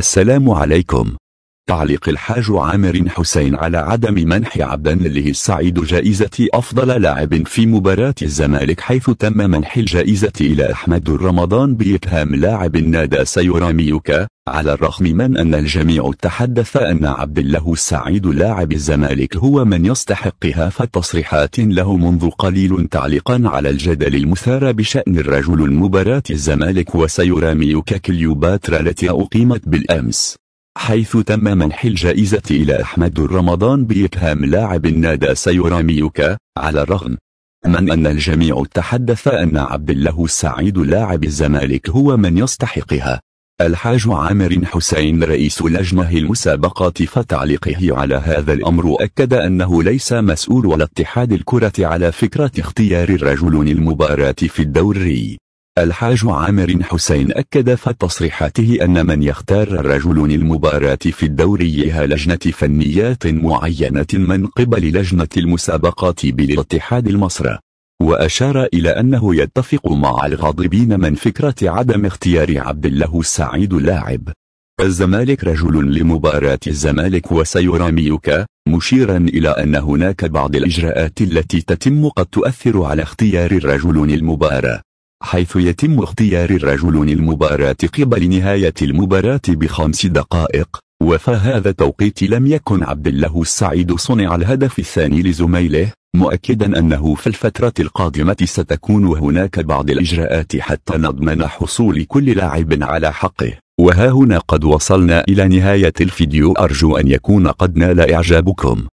السلام عليكم تعليق الحاج عامر حسين على عدم منح عبد الله السعيد جائزة أفضل لاعب في مباراة الزمالك حيث تم منح الجائزة إلى أحمد رمضان بإبهام لاعب نادى سيراميكا على الرغم من أن الجميع تحدث أن عبد الله السعيد لاعب الزمالك هو من يستحقها فتصريحات له منذ قليل تعليقا على الجدل المثار بشأن الرجل مباراة الزمالك وسيراميكا كليوباترا التي أقيمت بالأمس حيث تم منح الجائزة إلى أحمد رمضان بإكهام لاعب نادى سيراميوكا على الرغم من أن الجميع تحدث أن عبد الله السعيد لاعب الزمالك هو من يستحقها الحاج عامر حسين رئيس لجنة المسابقات فتعليقه على هذا الأمر أكد أنه ليس مسؤول الاتحاد الكرة على فكرة اختيار الرجل المباراة في الدوري الحاج عامر حسين أكد في تصريحاته أن من يختار الرجل المباراة في الدوري لجنة فنيات معينة من قبل لجنة المسابقات بالاتحاد المصري وأشار إلى أنه يتفق مع الغاضبين من فكرة عدم اختيار عبد الله السعيد اللاعب الزمالك رجل لمباراة الزمالك وسيراميك مشيرا إلى أن هناك بعض الإجراءات التي تتم قد تؤثر على اختيار الرجل المباراة حيث يتم اختيار الرجل للمباراة قبل نهاية المباراة بخمس دقائق وفهذا التوقيت لم يكن عبد الله السعيد صنع الهدف الثاني لزميله مؤكدا أنه في الفترة القادمة ستكون هناك بعض الإجراءات حتى نضمن حصول كل لاعب على حقه وها هنا قد وصلنا إلى نهاية الفيديو أرجو أن يكون قد نال إعجابكم